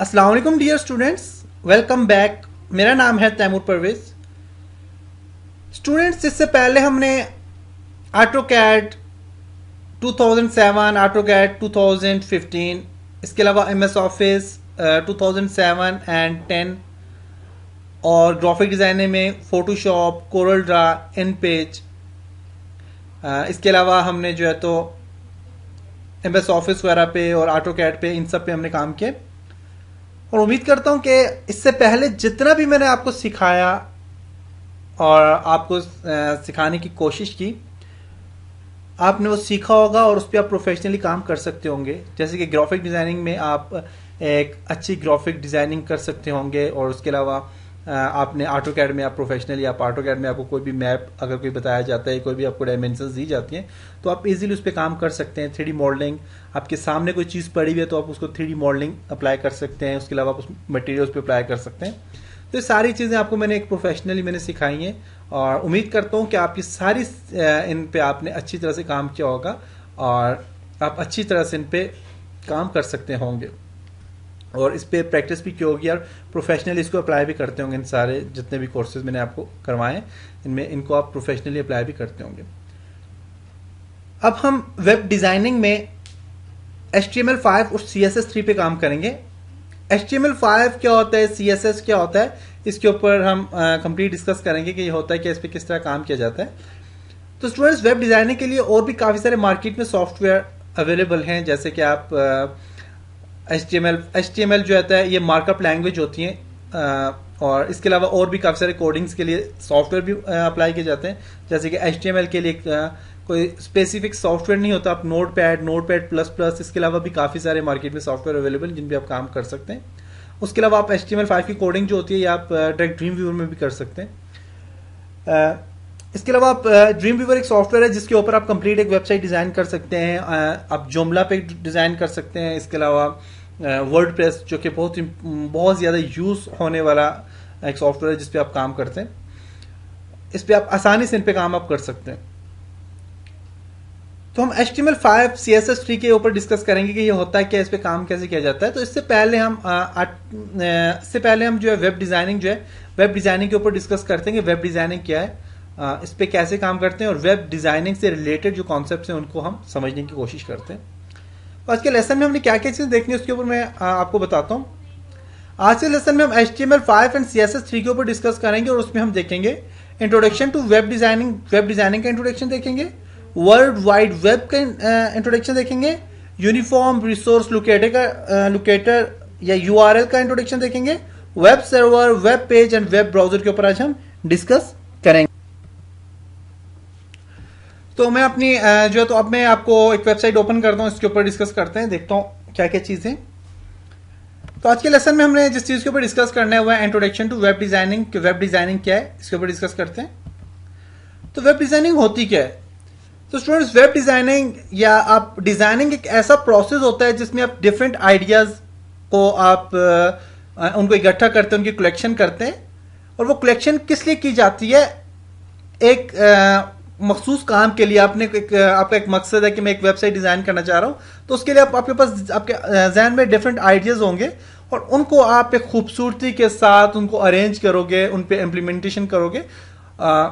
Aslam dear students welcome back मेरा नाम है तैमूर परवेज स्टूडेंट्स इससे पहले हमने AutoCAD two thousand seven AutoCAD two thousand fifteen इसके अलावा M S Office two thousand seven and ten और ग्राफिक डिजाइन में Photoshop Corel Draw InPage इसके अलावा हमने जो है तो एम एस ऑफिस वगैरह पे और आटो कैड पे इन सब पे हमने काम किया और उम्मीद करता हूँ कि इससे पहले जितना भी मैंने आपको सिखाया और आपको सिखाने की कोशिश की आपने वो सीखा होगा और उस पर आप प्रोफेशनली काम कर सकते होंगे जैसे कि ग्राफिक डिज़ाइनिंग में आप एक अच्छी ग्राफिक डिज़ाइनिंग कर सकते होंगे और उसके अलावा आपने ऑटो कैड में आप प्रोफेशनल या आप ऑटो कैड में आपको कोई भी मैप अगर कोई बताया जाता है कोई भी आपको डायमेंशन दी जाती हैं तो आप इजीली उस पर काम कर सकते हैं थ्री मॉडलिंग आपके सामने कोई चीज़ पड़ी हुई है तो आप उसको थ्री मॉडलिंग अप्लाई कर सकते हैं उसके अलावा आप उस मटेरियल पर अप्लाई कर सकते हैं तो ये सारी चीज़ें आपको मैंने एक प्रोफेशनली मैंने सिखाई हैं और उम्मीद करता हूँ कि आपकी सारी इन पे आपने अच्छी तरह से काम किया होगा और आप अच्छी तरह से इन पे काम कर सकते होंगे और इस पर प्रैक्टिस भी की होगी और प्रोफेशनली इसको अप्लाई भी करते होंगे इन सारे जितने भी कोर्सेज मैंने आपको करवाए इनमें इनको आप प्रोफेशनली अप्लाई भी करते होंगे अब हम वेब डिजाइनिंग में H T M L five और सी एस एस थ्री पे काम करेंगे H T M L five क्या होता है सी एस एस क्या होता है इसके ऊपर हम कंप्लीट डिस्कस करेंगे कि ये होता है कि इस पर किस तरह काम किया जाता है तो स्टूडेंट्स वेब डिजाइनिंग के लिए और भी काफ़ी सारे मार्केट में सॉफ्टवेयर अवेलेबल हैं जैसे कि आप आ, H T M L H T M L जो होता है ये मार्कअप लैंग्वेज होती है और इसके अलावा और भी काफ़ी सारे कोडिंग्स के लिए सॉफ्टवेयर भी अप्लाई किए जाते हैं जैसे कि एच टी एम एल के लिए कोई स्पेसिफिक सॉफ्टवेयर नहीं होता आप Notepad Notepad plus plus इसके अलावा भी काफ़ी सारे मार्केट में सॉफ्टवेयर अवेलेबल जिन पर आप काम कर सकते हैं उसके अलावा आप H T M L five की कोडिंग जो होती है ये आप डायरेक्ट ड्रीम व्यूअर में भी कर सकते हैं इसके अलावा आप ड्रीम व्यूअर एक सॉफ्टवेयर है जिसके ऊपर आप कंप्लीट एक वेबसाइट डिज़ाइन कर सकते हैं आप जुमला पे डिज़ाइन कर सकते हैं इसके अलावा वर्ड प्रेस जो कि बहुत बहुत ज़्यादा यूज़ होने वाला एक सॉफ्टवेयर है जिस आप काम करते हैं इस पर आप आसानी से इन पे काम आप कर सकते हैं तो हम H T M five C S S three के ऊपर डिस्कस करेंगे कि ये होता है क्या इस पर काम कैसे किया जाता है तो इससे पहले हम इससे पहले हम जो है वेब डिज़ाइनिंग जो है वेब डिज़ाइनिंग के ऊपर डिस्कस करते हैं कि वेब डिज़ाइनिंग क्या है इस पर कैसे काम करते हैं और वेब डिज़ाइनिंग से रिलेटेड जो कॉन्सेप्ट हैं उनको हम समझने की कोशिश करते हैं आज के लेसन में हमने क्या क्या चीज़ देखनी है उसके ऊपर मैं आपको बताता हूँ आज के लेसन में हम H T M L five and C S S three के ऊपर डिस्कस करेंगे और उसमें हम देखेंगे introduction to web designing web designing का इंट्रोडक्शन देखेंगे वर्ल्ड वाइड वेब का इंट्रोडक्शन देखेंगे यूनिफॉर्म रिसोर्स लोकेटर का लोकेटर या यू का इंट्रोडक्शन देखेंगे web server web page and web browser के ऊपर आज हम डिस्कस तो मैं अपनी जो है तो अब मैं आपको एक वेबसाइट ओपन करता हूँ इसके ऊपर डिस्कस करते हैं देखता हूँ क्या क्या चीज़ें तो आज के लेसन में हमने जिस चीज़ के ऊपर डिस्कस करना है वह introduction to web designing web designing क्या है इसके ऊपर डिस्कस करते हैं तो वेब डिज़ाइनिंग होती क्या है तो स्टूडेंट्स वेब डिज़ाइनिंग या आप डिज़ाइनिंग एक ऐसा प्रोसेस होता है जिसमें आप डिफरेंट आइडियाज़ को आप उनको इकट्ठा करते हैं उनकी कलेक्शन करते हैं और वो कलेक्शन किस लिए की जाती है एक मखसूस काम के लिए आपने एक आपका एक मकसद है कि मैं एक वेबसाइट डिज़ाइन करना चाह रहा हूं तो उसके लिए आप, आपके पास आपके जहन में डिफरेंट आइडियाज़ होंगे और उनको आप एक खूबसूरती के साथ उनको अरेंज करोगे उन पर इम्प्लीमेंटेशन करोगे आ,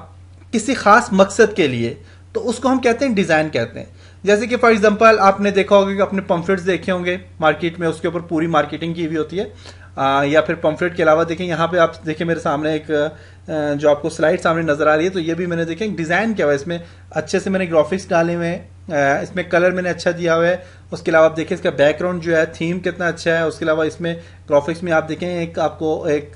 किसी खास मकसद के लिए तो उसको हम कहते हैं डिज़ाइन कहते हैं जैसे कि फॉर एग्जांपल आपने देखा होगा कि अपने पम्फलेट्स देखे होंगे मार्केट में उसके ऊपर पूरी मार्केटिंग की हुई होती है आ, या फिर पम्फलेट के अलावा देखें यहाँ पे आप देखें मेरे सामने एक जो आपको स्लाइड सामने नज़र आ रही है तो ये भी मैंने देखें डिज़ाइन क्या हुआ है इसमें अच्छे से मैंने ग्राफिक्स डाले हुए हैं इसमें कलर मैंने अच्छा दिया हुआ है उसके अलावा आप देखें इसका बैकग्राउंड जो है थीम कितना अच्छा है उसके अलावा इसमें ग्राफिक्स में आप देखें एक आपको एक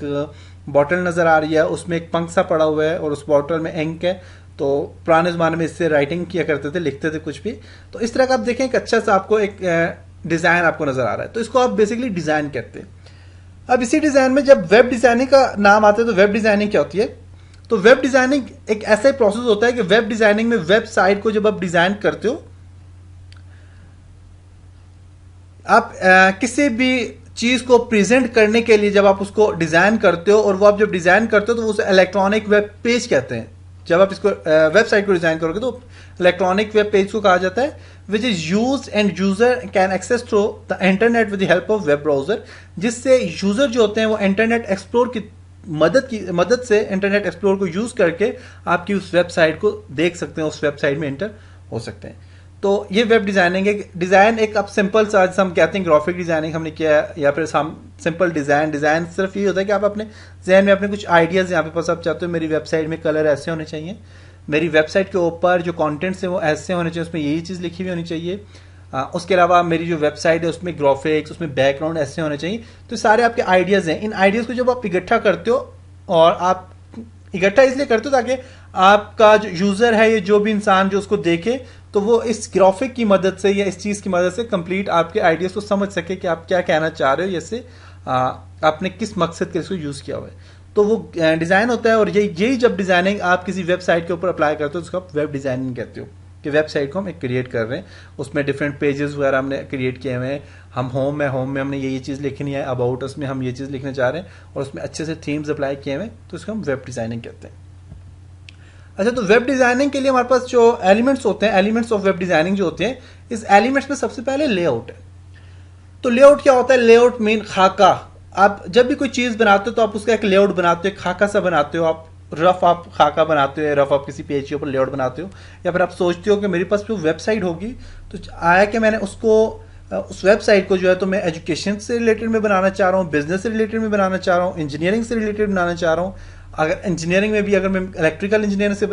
बॉटल नज़र आ रही है उसमें एक पंख सा पड़ा हुआ है और उस बॉटल में एंक है तो पुराने ज़माने में इससे राइटिंग किया करते थे लिखते थे कुछ भी तो इस तरह का आप देखें एक अच्छा सा आपको एक डिज़ाइन आपको नज़र आ रहा है तो इसको आप बेसिकली डिज़ाइन कहते हैं अब इसी डिजाइन में जब वेब डिजाइनिंग का नाम आता है तो वेब डिजाइनिंग क्या होती है तो वेब डिजाइनिंग एक ऐसा ही प्रोसेस होता है कि वेब डिजाइनिंग में वेबसाइट को जब आप डिजाइन करते हो आप आ, किसी भी चीज को प्रेजेंट करने के लिए जब आप उसको डिजाइन करते हो और वो आप जब डिजाइन करते हो तो उसे इलेक्ट्रॉनिक वेब पेज कहते हैं जब आप इसको वेबसाइट को डिजाइन करोगे तो इलेक्ट्रॉनिक वेब पेज को कहा जाता है which is use and user can access through the internet with the of web browser जिससे यूजर जो होते हैं वो इंटरनेट एक्सप्लोर की मदद की मदद से इंटरनेट एक्सप्लोर को यूज करके आपकी उस वेबसाइट को देख सकते हैं उस वेबसाइट में इंटर हो सकते हैं तो ये वेब डिजाइनिंग एक डिजाइन एक अब सिंपल सा हम कहते हैं ग्राफिक डिजाइनिंग हमने किया है या फिर हम सिंपल डिजाइन डिजाइन सिर्फ ये होता है कि आप अपने जहन में अपने कुछ आइडियाज यहाँ पे पास आप चाहते हो मेरी वेबसाइट में कलर ऐसे होने चाहिए मेरी वेबसाइट के ऊपर जो कॉन्टेंट्स हैं वो ऐसे होने चाहिए उसमें यही चीज़ लिखी हुई होनी चाहिए उसके अलावा मेरी जो वेबसाइट है उसमें ग्राफिक्स उसमें बैकग्राउंड ऐसे होने चाहिए तो सारे आपके आइडियाज़ हैं इन आइडियाज़ को जब आप इकट्ठा करते हो और आप इकट्ठा इसलिए करते हो ताकि आपका जो यूज़र है या जो भी इंसान जो उसको देखे तो वो इस ग्राफिक की मदद से या इस चीज़ की मदद से कंप्लीट आपके आइडियाज़ को समझ सके कि आप क्या कहना चाह रहे हो जैसे आपने किस मकसद के इसको यूज़ किया हुआ है तो वो डिज़ाइन होता है और ये यही जब डिज़ाइनिंग आप किसी वेबसाइट के ऊपर अप्लाई करते हो तो उसको आप वेब डिज़ाइनिंग कहते हो कि वेबसाइट को हम एक क्रिएट कर रहे हैं उसमें डिफरेंट पेजेस वगैरह हमने क्रिएट किए हुए हैं हम होम है होम में हमने ये ये चीज़ लिखनी है अबाउट उसमें हम ये चीज़ लिखने चाह रहे हैं और उसमें अच्छे से थीम्स अप्लाई किए हुए हैं तो उसको हम वेब डिज़ाइनिंग कहते हैं अच्छा तो वेब डिज़ाइनिंग के लिए हमारे पास जो एलिमेंट्स होते हैं एलिमेंट्स ऑफ वेब डिज़ाइनिंग जो होते हैं इस एलिमेंट्स में सबसे पहले लेआउट है तो लेआउट क्या होता है लेआउट मीन खाका आप जब भी कोई चीज़ बनाते हो तो आप उसका एक लेआउट बनाते हो खाका सा बनाते हो आप रफ आप खाका बनाते हो रफ आप किसी पेज के ऊपर लेआउट बनाते हो या फिर आप सोचते हो कि मेरे पास भी वेबसाइट होगी तो आया कि मैंने उसको उस वेबसाइट को जो है तो मैं एजुकेशन से रिलेटेड में बनाना चाह रहा हूँ बिजनेस से रिलेटेड में बनाना चाह रहा हूँ इंजीनियरिंग से रिलेटेड बनाना चाह रहा हूँ अगर इंजीनियरिंग में भी अगर मैं इलेक्ट्रिकल इंजीनियरिंग से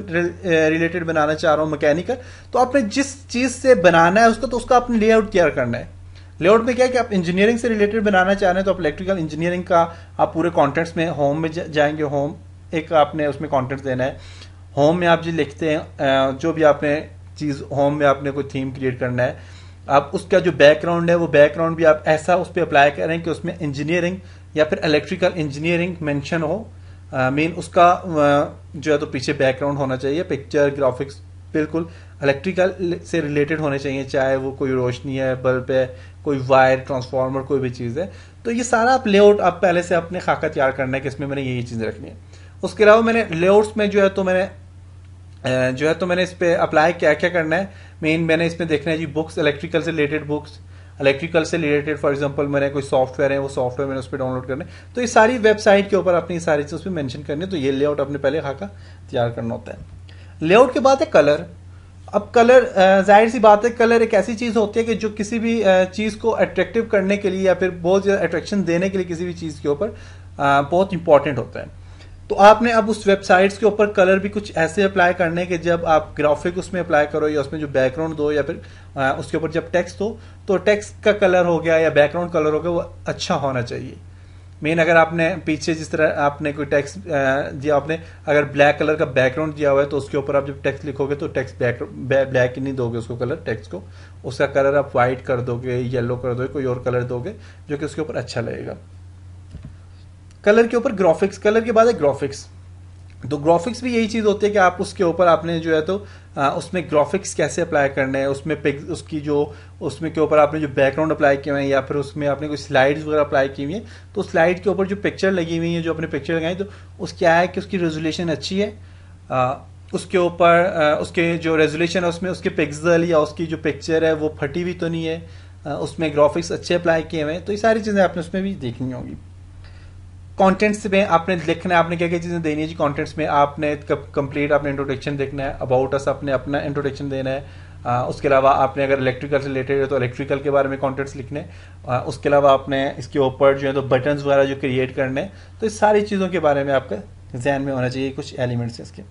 रिलेटेड बनाना चाह रहा हूँ मैकेनिकल तो आपने जिस चीज़ से बनाना है उसका तो उसका आपने लेआउट तैयार करना है लेआउट में क्या है कि आप इंजीनियरिंग से रिलेटेड बनाना चाह रहे हैं तो आप इलेक्ट्रिकल इंजीनियरिंग का आप पूरे कॉन्टेंट्स में होम में जाएंगे होम एक आपने उसमें कॉन्टेंट देना है होम में आप जो लिखते हैं जो भी आपने चीज़ होम में आपने कोई थीम क्रिएट करना है आप उसका जो बैकग्राउंड है वो बैकग्राउंड भी आप ऐसा उस पर अप्लाई करें कि उसमें इंजीनियरिंग या फिर इलेक्ट्रिकल इंजीनियरिंग मेंशन हो मेन उसका जो है तो पीछे बैकग्राउंड होना चाहिए पिक्चर ग्राफिक्स बिल्कुल इलेक्ट्रिकल से रिलेटेड होने चाहिए चाहे वो कोई रोशनी है बल्ब है कोई वायर ट्रांसफार्मर कोई भी चीज़ है तो ये सारा आप लेआउट आप पहले से अपने खाका तैयार करना है कि इसमें मैंने यही चीज़ें रखनी है उसके अलावा मैंने लेआउट्स में जो है तो मैंने जो है तो मैंने इस पर अप्लाई क्या क्या करना है मेन मैंने इसमें देखना है जी बुक्स इलेक्ट्रिकल से रिलेटेड बुक्स इलेक्ट्रिकल से रिलेटेड फॉर एग्जाम्पल मैंने कोई सॉफ्टवेयर है वो सॉफ्टवेयर मैंने उस पर डाउनलोड करना है तो ये सारी वेबसाइट के ऊपर अपनी सारी चीज़ उस पर मैंशन करनी है तो ये लेआउट अपने पहले खाका तैयार करना होता है लेआउट के बाद है कलर अब कलर जाहिर सी बात है कलर एक ऐसी चीज़ होती है कि जो किसी भी चीज़ को अट्रैक्टिव करने के लिए या फिर बहुत ज़्यादा अट्रैक्शन देने के लिए किसी भी चीज़ के ऊपर बहुत इंपॉर्टेंट होता है तो आपने अब उस वेबसाइट्स के ऊपर कलर भी कुछ ऐसे अप्लाई करने के जब आप ग्राफिक उसमें अप्लाई करो या उसमें जो बैकग्राउंड दो या फिर उसके ऊपर जब टेक्स्ट दो तो टेक्स्ट का कलर हो गया या बैकग्राउंड कलर हो गया वो अच्छा होना चाहिए मेन अगर आपने पीछे जिस तरह आपने कोई टेक्स्ट दिया आपने अगर ब्लैक कलर का बैकग्राउंड दिया हुआ है तो उसके ऊपर आप जब टेक्स्ट लिखोगे तो टेक्स्ट बैक ब्लैक ही नहीं दोगे उसको कलर टेक्स्ट को उसका कलर आप व्हाइट कर दोगे येलो कर दोगे कोई और कलर दोगे जो कि उसके ऊपर अच्छा लगेगा कलर के ऊपर ग्राफिक्स कलर के बाद है ग्राफिक्स तो ग्राफिक्स भी यही चीज़ होती है कि आप उसके ऊपर आपने जो है तो आ, उसमें ग्राफिक्स कैसे अप्लाई करने हैं उसमें पिक उसकी जो उसमें के ऊपर आपने जो बैकग्राउंड अप्लाई किए हैं या फिर उसमें आपने कुछ स्लाइड्स वगैरह अप्लाई की हुई हैं तो स्लाइड के ऊपर जो पिक्चर लगी हुई है जो अपने पिक्चर लगाई तो उस क्या है कि उसकी रेजोल्यूशन अच्छी है आ, उसके ऊपर उसके जो रेजोल्यूशन है उसमें उसके पिक्सल या उसकी जो पिक्चर है वो फटी हुई तो नहीं है आ, उसमें ग्राफिक्स अच्छे अप्लाई किए हुए हैं तो ये सारी चीज़ें आपने उसमें भी देखनी होगी कंटेंट्स में आपने लिखना है आपने क्या क्या चीज़ें देनी है जी कंटेंट्स में आपने कंप्लीट आपने इंट्रोडक्शन देखना है अबाउट अस आपने अपना इंट्रोडक्शन देना है आ, उसके अलावा आपने अगर इलेक्ट्रिकल से रिलेटेड है तो इलेक्ट्रिकल के बारे में कॉन्टेंट्स लिखने आ, उसके अलावा आपने इसके ऊपर जो है तो बटन वगैरह जो क्रिएट करने तो इस सारी चीज़ों के बारे में आपके जहन में होना चाहिए कुछ एलिमेंट्स इसके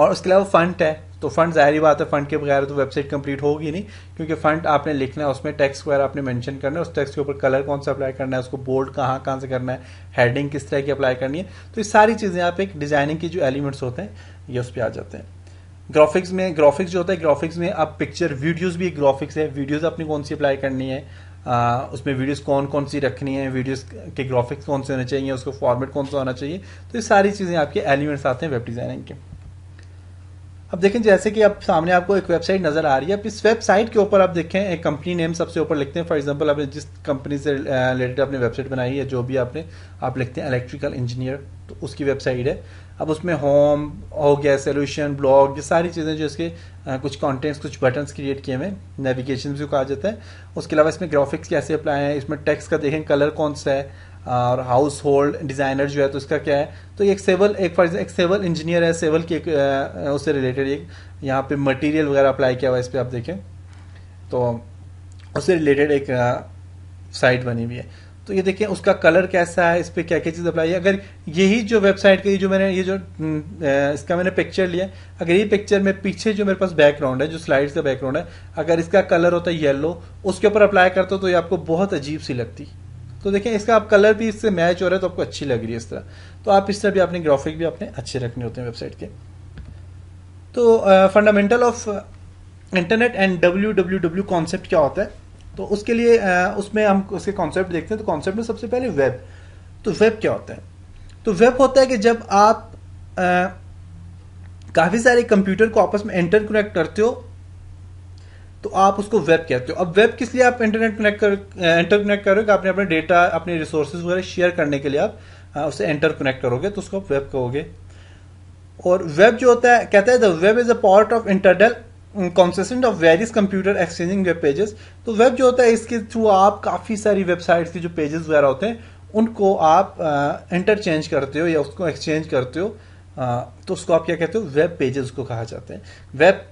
और उसके अलावा फंट है तो फंड जाहरी बात है फंड के बगैर तो वेबसाइट कंप्लीट होगी नहीं क्योंकि फंड आपने लिखना है उसमें टेक्स्ट वगैरह आपने मेंशन करना है उस टेक्स्ट के ऊपर कलर कौन सा अप्लाई करना है उसको बोल्ड कहाँ कहाँ से करना है हेडिंग किस तरह की अप्लाई करनी है तो ये सारी चीज़ें आप एक डिजाइनिंग के जो एलिमेंट्स होते हैं ये उस पर आ जाते हैं ग्राफिक्स में ग्राफिक्स जो होता है ग्राफिक्स में आप पिक्चर वीडियोस भी एक ग्राफिक्स है वीडियोस आपने कौन सी अप्लाई करनी है आ, उसमें वीडियोस कौन कौन सी रखनी है वीडियोस के ग्राफिक्स कौन से होने चाहिए उसको फॉर्मेट कौन सा होना चाहिए तो ये सारी चीज़ें आपके एलिमेंट्स आते हैं वेब डिज़ाइनिंग के अब देखें जैसे कि अब सामने आपको एक वेबसाइट नज़र आ रही है अब इस वेबसाइट के ऊपर आप देखें एक कंपनी नेम सबसे ऊपर लिखते हैं फॉर एग्जांपल आपने जिस कंपनी से रिलेटेड आपने वेबसाइट बनाई है जो भी आपने आप लिखते हैं इलेक्ट्रिकल इंजीनियर तो उसकी वेबसाइट है अब उसमें होम हो गया सोल्यूशन ब्लॉग ये सारी चीज़ें जो इसके कुछ कॉन्टेंट्स कुछ बटन्स क्रिएट किए हुए नेविगेशन भी कहा जाता है उसके अलावा इसमें ग्राफिक्स कैसे अप्लाई है इसमें टेक्स का देखें कलर कौन सा है और हाउस होल्ड डिज़ाइनर जो है तो इसका क्या है तो एक सेवल एक फॉर एक सेवल इंजीनियर है सेवल की उससे रिलेटेड एक यहाँ पे मटेरियल वगैरह अप्लाई किया हुआ है इस पर आप देखें तो उससे रिलेटेड एक साइट बनी हुई है तो ये देखिए उसका कलर कैसा है इस पर क्या क्या चीज़ अप्लाई है अगर यही जो वेबसाइट का ये जो मैंने ये जो इसका मैंने पिक्चर लिया अगर ये पिक्चर में पीछे जो मेरे पास बैकग्राउंड है जो स्लाइड्स का बैकग्राउंड है अगर इसका कलर होता है येलो उसके ऊपर अप्लाई करता तो ये आपको बहुत अजीब सी लगती तो देखें इसका आप कलर भी इससे मैच हो रहा है तो आपको अच्छी लग रही है इस तरह तो आप इस तरह भी अपने ग्राफिक भी अपने अच्छे रखने होते हैं वेबसाइट के तो fundamental of internet and W W W concept क्या होता है तो उसके लिए uh, उसमें हम उसके कॉन्सेप्ट देखते हैं तो कॉन्सेप्ट में सबसे पहले वेब तो वेब क्या होता है तो वेब होता है कि जब आप काफ़ी सारे कंप्यूटर को आपस में इंटरकनेक्ट करते हो तो आप उसको वेब कहते हो अब वेब किस लिए आप इंटरनेट कनेक्ट कर इंटर कनेक्ट करोगे आपने अपने डेटा अपने रिसोर्सेज वगैरह शेयर करने के लिए आप उसे इंटर कनेक्ट करोगे तो उसको आप वेब कहोगे और वेब जो होता है कहता है the web is a part of internal consisting of various computer exchanging web pages तो वेब जो होता है इसके थ्रू आप काफ़ी सारी वेबसाइट्स के जो पेजेस वगैरह होते हैं उनको आप इंटरचेंज करते हो या उसको एक्सचेंज करते हो तो उसको आप क्या कहते हो वेब पेजेस को कहा जाते हैं वेब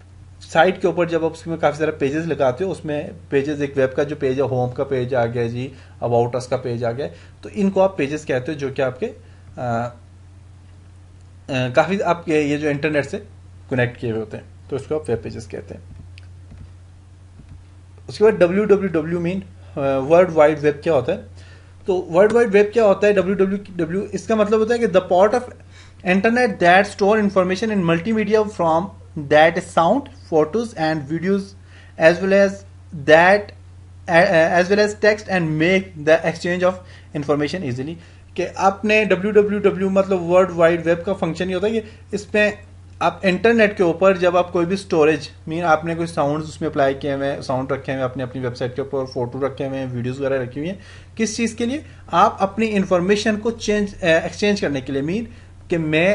साइट के ऊपर जब आप उसमें काफ़ी सारे पेजेस लगाते हो उसमें पेजेस एक वेब का जो पेज है होम का पेज आ गया जी अबाउट अस का पेज आ गया तो इनको आप पेजेस कहते हो जो कि आपके काफ़ी आपके ये जो इंटरनेट से कनेक्ट किए हुए होते हैं तो इसको आप वेब पेजेस कहते हैं उसके बाद W W W mean world wide web क्या होता है तो वर्ल्ड वाइड वेब क्या होता है डब्ल्यू डब्ल्यू डब्ल्यू इसका मतलब होता है कि the part of internet that store information in multimedia from that sound, photos and videos as well as that uh, as well as text and make the exchange of information easily कि आपने www मतलब world wide web का function ही होता है कि इसमें आप इंटरनेट के ऊपर जब आप कोई भी स्टोरेज मीन आपने कोई साउंड उसमें अप्लाई किए हुए हैं साउंड रखे हुए हैं अपने अपनी वेबसाइट के ऊपर फोटो रखे हुए हैं वीडियोस वगैरह रखी हुई हैं किस चीज़ के लिए आप अपनी इन्फॉर्मेशन को चेंज एक्सचेंज करने के लिए मीन कि मैं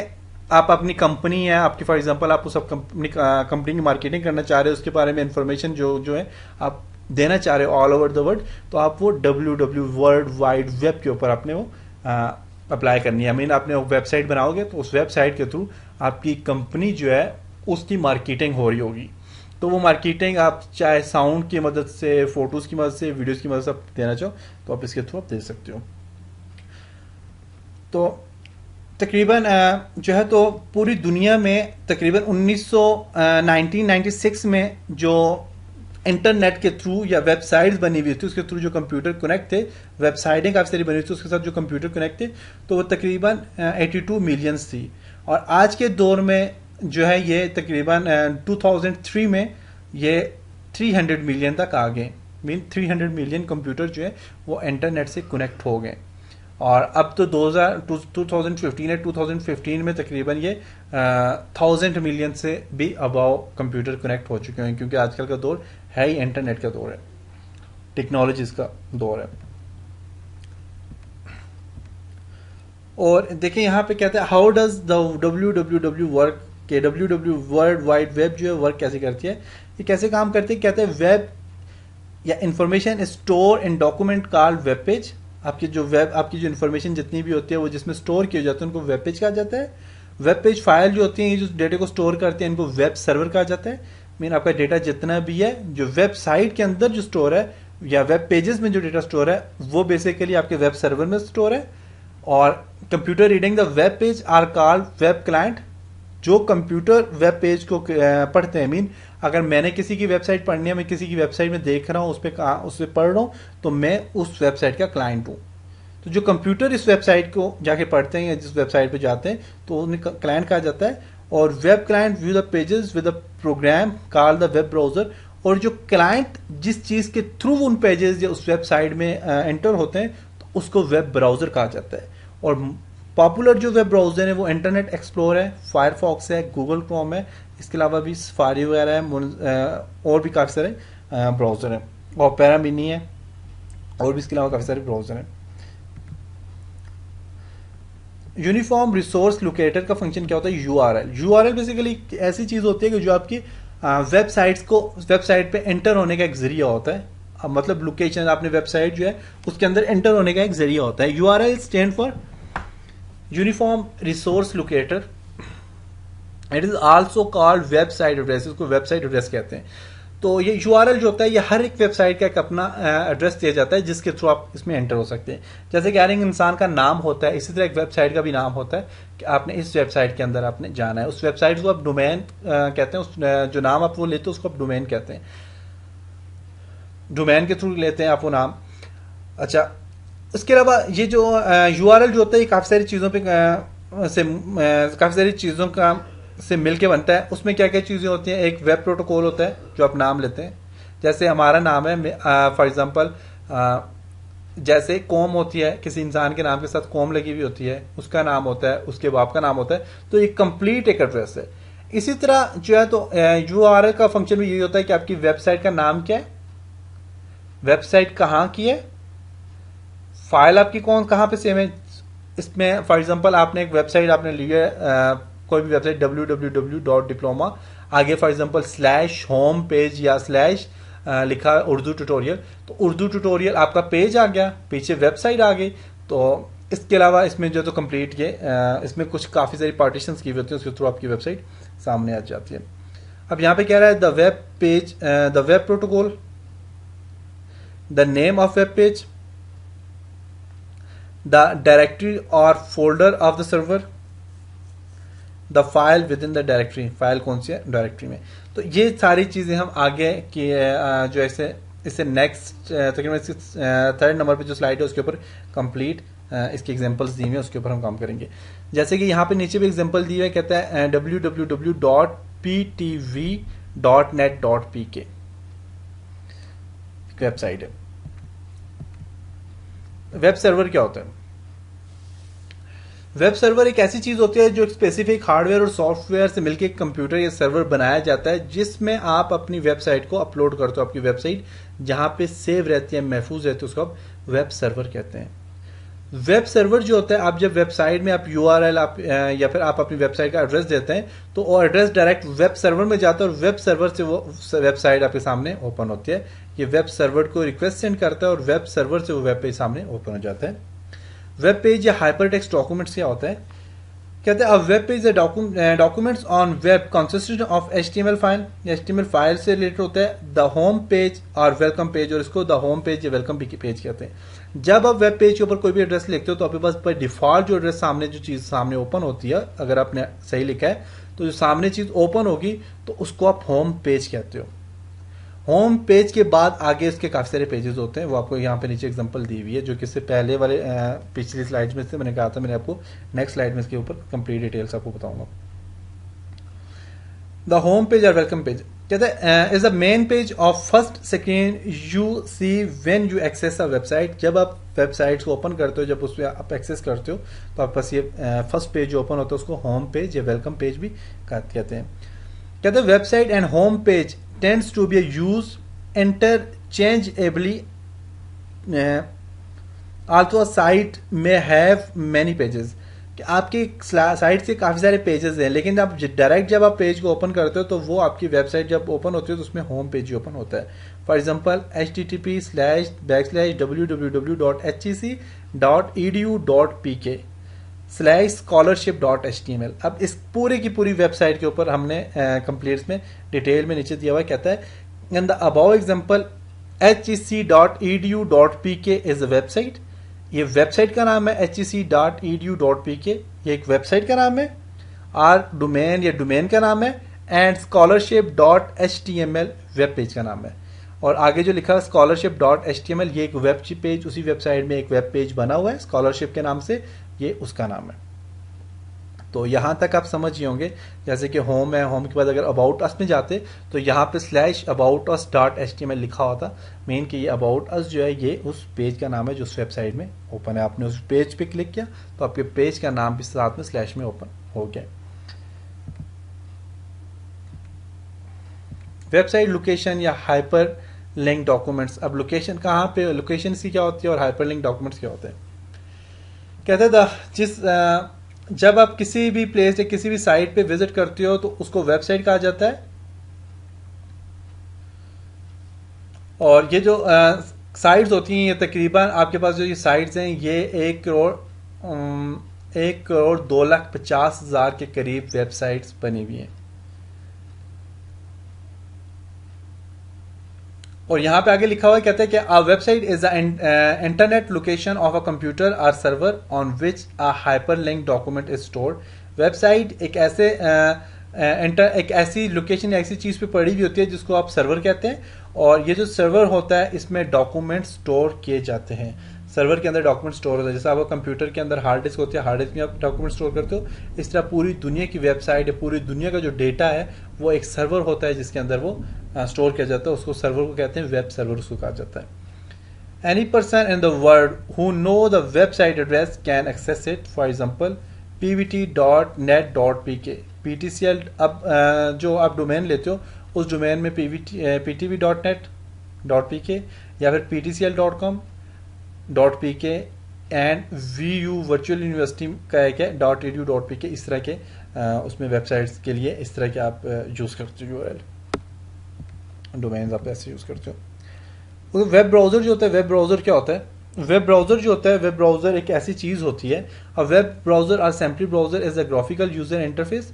आप अपनी कंपनी है आपकी फॉर एग्जांपल आप उस कंपनी कंपनी की मार्केटिंग करना चाह रहे हो उसके बारे में इंफॉर्मेशन जो जो है आप देना चाह रहे हो ऑल ओवर द वर्ल्ड तो आप वो W W world wide web के ऊपर आपने वो अप्लाई करनी है आई मीन आपने वेबसाइट बनाओगे तो उस वेबसाइट के थ्रू आपकी कंपनी जो है उसकी मार्केटिंग हो रही होगी तो वो मार्केटिंग आप चाहे साउंड की मदद से फोटोज़ की मदद से वीडियोज़ की मदद से आप देना चाहो तो आप इसके थ्रू आप दे सकते हो तो तकरीबन जो है तो पूरी दुनिया में तकरीबन 1996 में जो इंटरनेट के थ्रू या वेबसाइट्स बनी हुई थी उसके थ्रू जो कंप्यूटर कनेक्ट थे वेबसाइटें काफ़ी सारी बनी हुई थी उसके साथ जो कंप्यूटर कनेक्ट थे तो वो तकरीबन 82 मिलियंस थी और आज के दौर में जो है ये तकरीबन 2003 में ये 300 मिलियन तक आ गए मीन 300 मिलियन कंप्यूटर जो है वो इंटरनेट से कनेक्ट हो गए और अब तो दो हज़ार 2015 में तकरीबन ये थाउजेंड मिलियन से भी अबाव कंप्यूटर कनेक्ट हो चुके हैं क्योंकि आजकल का दौर है ही इंटरनेट का दौर है टेक्नोलॉजीज का दौर है और देखिए यहां पे कहते हैं how does the W W W work के W W world wide web जो है वर्क कैसे करती है ये कैसे काम करती है कहते हैं वेब या information store in document called web page आपके जो वेब आपकी जो इन्फॉर्मेशन जितनी भी होती है वो जिसमें स्टोर किया जाता है उनको वेब पेज कहा जाता है वेब पेज फाइल जो होती है जो डेटा को स्टोर करते हैं इनको वेब सर्वर कहा जाता है मीन आपका डेटा जितना भी है जो वेबसाइट के अंदर जो स्टोर है या वेब पेजेस में जो डेटा स्टोर है वो बेसिकली आपके वेब सर्वर में स्टोर है और computer reading the web page are called web client जो कंप्यूटर वेब पेज को पढ़ते हैं मीन अगर मैंने किसी की वेबसाइट पढ़नी है मैं किसी की वेबसाइट में देख रहा हूँ उस पर उस पर पढ़ रहा हूँ तो मैं उस वेबसाइट का क्लाइंट हूँ तो जो कंप्यूटर इस वेबसाइट को जाके पढ़ते हैं या जिस वेबसाइट पे जाते हैं तो उन्हें क्लाइंट कहा जाता है और web client view the pages with a program call the web browser और जो क्लाइंट जिस चीज के थ्रू उन पेजेस या उस वेबसाइट में एंटर होते हैं तो उसको वेब ब्राउजर कहा जाता है और पॉपुलर जो वेब ब्राउज़र है वो इंटरनेट एक्सप्लोर है फायरफॉक्स है गूगल क्रोम है इसके अलावा भी सफारी वगैरह है और भी काफ़ी सारे ब्राउज़र हैं और पैरा मिनी है और भी इसके अलावा काफ़ी सारे ब्राउज़र हैं यूनिफॉर्म रिसोर्स लोकेटर का फंक्शन क्या होता है U R L U R L basically ऐसी चीज़ होती है कि जो आपकी वेबसाइट्स को वेबसाइट पे एंटर होने का एक जरिया होता है मतलब लोकेशन आपने वेबसाइट जो है उसके अंदर एंटर होने का एक जरिया होता है U R L stand for uniform resource locator it is also called website address इसको वेबसाइट एड्रेस कहते हैं तो ये यू जो होता है ये हर एक वेबसाइट का एक अपना एड्रेस दिया जाता है जिसके थ्रू आप इसमें एंटर हो सकते हैं जैसे कि हर इंसान का नाम होता है इसी तरह एक वेबसाइट का भी नाम होता है कि आपने इस वेबसाइट के अंदर आपने जाना है उस वेबसाइट को आप डोमेन कहते हैं उस जो नाम आप वो लेते हैं उसको आप डोमेन कहते हैं डोमेन के थ्रू लेते हैं आप वो नाम अच्छा इसके अलावा ये जो यू आर एल जो होता है ये काफ़ी सारी चीज़ों पे से काफ़ी सारी चीज़ों का से मिल के बनता है उसमें क्या क्या चीज़ें होती हैं एक वेब प्रोटोकॉल होता है जो आप नाम लेते हैं जैसे हमारा नाम है फॉर एग्ज़ाम्पल जैसे कॉम होती है किसी इंसान के नाम के साथ कॉम लगी हुई होती है उसका नाम होता है उसके बाप का नाम होता है तो ये कंप्लीट एक एड्रेस है इसी तरह जो है तो यू का फंक्शन भी यही होता है कि आपकी वेबसाइट का नाम क्या है वेबसाइट कहाँ की है फाइल आपकी कौन कहाँ पे सेम है इसमें फॉर एग्जांपल आपने एक वेबसाइट आपने ली है कोई भी website W W W dot diploma आगे for example slash home page या स्लैश लिखा उर्दू ट्यूटोरियल तो उर्दू ट्यूटोरियल आपका पेज आ गया पीछे वेबसाइट आ गई तो इसके अलावा इसमें जो तो कंप्लीट ये इसमें कुछ काफ़ी सारी पार्टीशन की होती है उसके थ्रू आपकी वेबसाइट सामने आ जाती है अब यहाँ पे कह रहा है the web page the web protocol the name of web page the directory or folder of the server the file within the directory file कौन सी है डायरेक्टरी में तो ये सारी चीज़ें हम आगे की जो ऐसे इसे नेक्स्ट तकरीबन इसके थर्ड नंबर पे जो स्लाइड है उसके ऊपर कंप्लीट इसके एग्जांपल्स दी हुई है उसके ऊपर हम काम करेंगे जैसे कि यहाँ पे नीचे भी एग्जांपल दिए हुई है कहता है W W W dot P T V dot net dot P K website है वेब सर्वर क्या होता है वेब सर्वर एक ऐसी चीज होती है जो एक स्पेसिफिक हार्डवेयर और सॉफ्टवेयर से मिलकर एक कंप्यूटर या सर्वर बनाया जाता है जिसमें आप अपनी वेबसाइट को अपलोड करते हो आपकी वेबसाइट जहां पे सेव रहती है महफूज रहती है उसको आप वेब सर्वर कहते हैं वेब सर्वर जो होता है आप जब वेबसाइट में आप यू आप या फिर आप अपनी वेबसाइट का एड्रेस देते हैं तो वो एड्रेस डायरेक्ट वेब सर्वर में जाता है और वेब सर्वर से वो वेबसाइट आपके सामने ओपन होती है ये वेब सर्वर को रिक्वेस्ट सेंड करता है और वेब सर्वर से वो वेब पेज सामने ओपन हो जाता है वेब पेज या हाइपर टेक्स डॉक्यूमेंट्स क्या होता है कहते हैं अब web page documents on web consistent of H T M L file H T M L file से रिलेटेड होता है द होम पेज और वेलकम पेज और इसको द होम पेज या वेलकम पेज कहते हैं जब आप वेब पेज के ऊपर कोई भी एड्रेस लिखते हो तो आपके पास पर डिफॉल्ट जो एड्रेस सामने जो चीज़ सामने ओपन होती है अगर आपने सही लिखा है तो जो सामने चीज़ ओपन होगी तो उसको आप होम पेज कहते हो होम पेज के बाद आगे उसके काफ़ी सारे पेजेस होते हैं वो आपको यहाँ पे नीचे एग्जांपल दी हुई है जो कि पहले वाले पिछली स्लाइड में से मैंने कहा था मैंने आपको नेक्स्ट स्लाइड में इसके ऊपर कंप्लीट डिटेल्स आपको बताऊंगा द होम पेज और वेलकम पेज कहते हैं is the main page of first second you see when you access a website जब आप वेबसाइट्स को ओपन करते हो जब उस पर आप एक्सेस करते हो तो आप बस ये फर्स्ट uh, पेज जो ओपन होता है उसको होम पेज या वेलकम पेज भी कहते हैं कहते हैं website and home page tends to be used interchangeably also site may have many pages कि आपकी साइट से काफ़ी सारे पेजेस हैं लेकिन आप डायरेक्ट जब आप पेज को ओपन करते हो तो वो आपकी वेबसाइट जब ओपन होती है तो उसमें होम पेज ही ओपन होता है for example H T T P slash back slash W W W dot H E C dot E D U dot P K slash scholarship dot H T M L अब इस पूरे की पूरी website के ऊपर हमने complete में detail में नीचे दिया हुआ कहता है in the above example H E C dot E D U dot P K is a website ये वेबसाइट का नाम है H E C dot E D U dot P K ये एक वेबसाइट का नाम है आर डोमेन या डोमेन का नाम है and scholarship dot H T M L web page का नाम है और आगे जो लिखा scholarship dot H T M L ये एक वेब पेज उसी वेबसाइट में एक वेब पेज बना हुआ है स्कॉलरशिप के नाम से ये उसका नाम है तो यहाँ तक आप समझ ही होंगे जैसे कि होम है होम के बाद अगर अबाउट अस में जाते तो यहाँ पे slash about us dot H T लिखा होता मेन कि ये अबाउट अस जो है ये उस पेज का नाम है जो उस वेबसाइट में ओपन है आपने उस पेज पे क्लिक किया तो आपके पेज का नाम भी साथ में स्लैश में ओपन हो गया वेबसाइट लोकेशन या हाइपर लिंक डॉक्यूमेंट्स अब लोकेशन कहाँ पे लोकेशन की क्या होती है और हाइपर लिंक डॉक्यूमेंट्स क्या होते हैं कहते हैं जिस आ, जब आप किसी भी प्लेस या किसी भी साइट पे विजिट करते हो तो उसको वेबसाइट कहा जाता है और ये जो साइट्स होती हैं ये तकरीबन आपके पास जो ये साइट्स हैं ये एक करोड़ एक करोड़ दो लाख पचास हज़ार के करीब वेबसाइट्स बनी हुई हैं और यहाँ पे आगे लिखा हुआ कहते हैं कि a website is internet location of a computer or server on which a hyper link document is stored website एक ऐसे इंटर uh, uh एक ऐसी लोकेशन ऐसी चीज़ पे पड़ी हुई होती है जिसको आप सर्वर कहते हैं और ये जो सर्वर होता है इसमें डॉक्यूमेंट स्टोर किए जाते हैं सर्वर के अंदर डॉक्यूमेंट स्टोर होता है जैसे आप कंप्यूटर के अंदर हार्ड डिस्क होती है हार्ड डिस्क में आप डॉक्यूमेंट स्टोर करते हो इस तरह पूरी दुनिया की वेबसाइट या पूरी दुनिया का जो डेटा है वो एक सर्वर होता है जिसके अंदर वो स्टोर किया जाता है उसको सर्वर को कहते हैं वेब सर्वर उसको कहा जाता है any person in the the world who know website address can access it for example P V T dot net dot P K P T C L अब जो आप डोमेन लेते हो उस डोमेन में P P V V T dot dot net P K या फिर P T C L dot com dot P K and V U virtual university का एक है dot E D dot P K इस तरह के उसमें वेबसाइट्स के लिए इस तरह के आप यूज़ करते हो यू डोमेन आप ऐसे यूज़ करते हो वेब ब्राउज़र जो होता है वेब ब्राउज़र क्या होता है वेब ब्राउज़र जो होता है वेब ब्राउज़र एक ऐसी चीज़ होती है a web browser or simply browser is a graphical user interface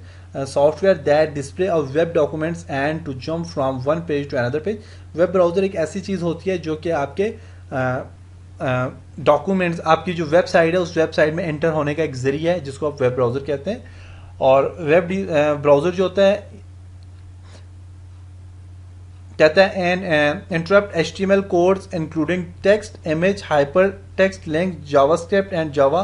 software that display of web documents and to jump from one page to another page web browser एक ऐसी चीज़ होती है जो कि आपके uh, डॉक्यूमेंट्स आपकी जो वेबसाइट है उस वेबसाइट में एंटर होने का एक जरिया है जिसको आप वेब ब्राउज़र कहते हैं और वेब ब्राउज़र जो होता है कहता है an interpret H T M L codes including text image hyper text link script and java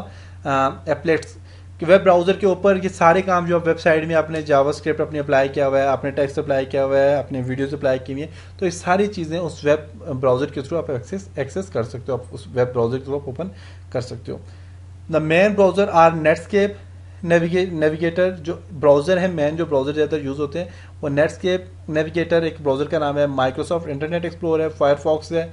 applets कि वेब ब्राउज़र के ऊपर ये सारे काम जो आप वेबसाइट में आपने जावा स्क्रिप्ट अपने अप्लाई किया हुआ है आपने टेक्स्ट अप्लाई किया हुआ है अपने वीडियोस अप्लाई की हुई है तो ये सारी चीज़ें उस वेब ब्राउज़र के थ्रू आप एक्सेस एक्सेस कर सकते हो आप उस वेब ब्राउज़र के थ्रू आप ओपन कर सकते हो the main browser are Netscape navi navigator जो ब्राउज़र है मेन जो ब्राउज़र ज़्यादातर यूज़ होते हैं वो नेटस्केप नेविगेटर एक ब्राउज़र का नाम है माइक्रोसॉफ्ट इंटरनेट एक्सप्लोर है फायरफॉक्स है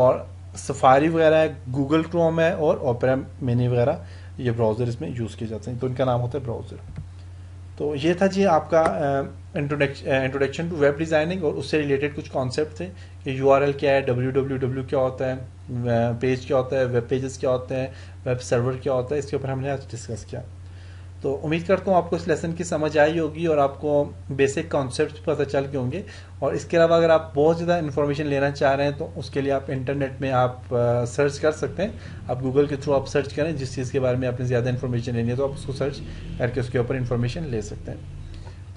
और सफारी वगैरह है गूगल क्रोम है और ओपेरा मिनी वगैरह ये ब्राउज़र इसमें यूज़ किए जाते हैं तो इनका नाम होता है ब्राउज़र तो ये था जी आपका इंट्रोडक्शन टू वेब डिज़ाइनिंग और उससे रिलेटेड कुछ कॉन्सेप्ट थे कि यू क्या है डब्ल्यू डब्ल्यू डब्ल्यू क्या होता है पेज क्या होता है वेब पेजेस क्या होते हैं वेब सर्वर क्या होता है इसके ऊपर हमने आज डिस्कस किया तो उम्मीद करता हूँ आपको इस लेसन की समझ आई होगी और आपको बेसिक कॉन्सेप्ट पता चल गए होंगे और इसके अलावा अगर आप बहुत ज़्यादा इन्फॉर्मेशन लेना चाह रहे हैं तो उसके लिए आप इंटरनेट में आप सर्च कर सकते हैं आप गूगल के थ्रू आप सर्च करें जिस चीज़ के बारे में आपने ज़्यादा इन्फॉर्मेशन लेनी है तो आप उसको सर्च करके उसके ऊपर इन्फॉर्मेशन ले सकते हैं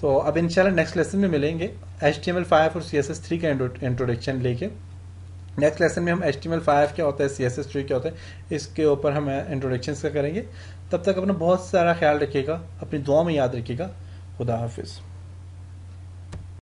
तो अब इन नेक्स्ट लेसन में मिलेंगे एच टी एम फाइव और सी एस एस थ्री का इंट्रोडक्शन लेके नेक्स्ट लेसन में हम H T M L five क्या होता है सी एस एस थ्री क्या होता है इसके ऊपर हम इंट्रोडक्शन का करेंगे तब तक अपना बहुत सारा ख्याल रखिएगा अपनी दुआ में याद रखिएगा खुदा हाफिज़